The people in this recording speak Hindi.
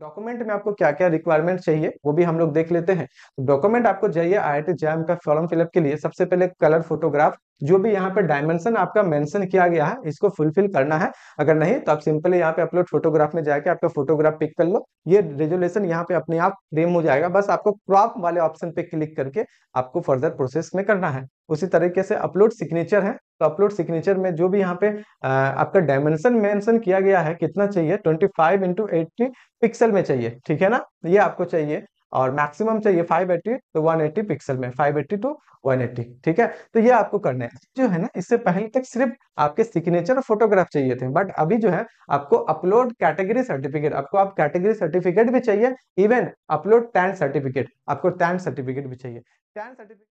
डॉक्यूमेंट में आपको क्या क्या रिक्वायरमेंट चाहिए वो भी हम लोग देख लेते हैं डॉक्यूमेंट तो आपको चाहिए आई आई जैम का फॉर्म फिलअप के लिए सबसे पहले कलर फोटोग्राफ जो भी यहाँ पे डायमेंशन आपका मेंशन किया गया है इसको फुलफिल करना है अगर नहीं तो आप सिंपली यहाँ पे अपलोड फोटोग्राफ में जाके आपका फोटोग्राफ पिक कर लो ये रेजोल्यूशन यहाँ पे अपने आप फ्रेम हो जाएगा बस आपको क्रॉप वाले ऑप्शन पे क्लिक करके आपको फर्दर प्रोसेस में करना है उसी तरीके से अपलोड सिग्नेचर है तो अपलोड सिग्नेचर में जो भी यहाँ पे आपका डायमेंशन मेंशन किया गया है कितना चाहिए 25 फाइव इंटू पिक्सल में चाहिए ठीक है ना ये आपको चाहिए और मैक्सिमम चाहिए 580 तो 180 पिक्सल में 580 टू 180 ठीक है तो ये आपको करने है जो है ना इससे पहले तक सिर्फ आपके सिग्नेचर और फोटोग्राफ चाहिए थे बट अभी जो है आपको अपलोड कैटेगरी सर्टिफिकेट आपको आप कैटेगरी सर्टिफिकेट भी चाहिए इवन अपलोड टैन सर्टिफिकेट आपको टैन सर्टिफिकेट भी चाहिए टैन सर्टिफिकेट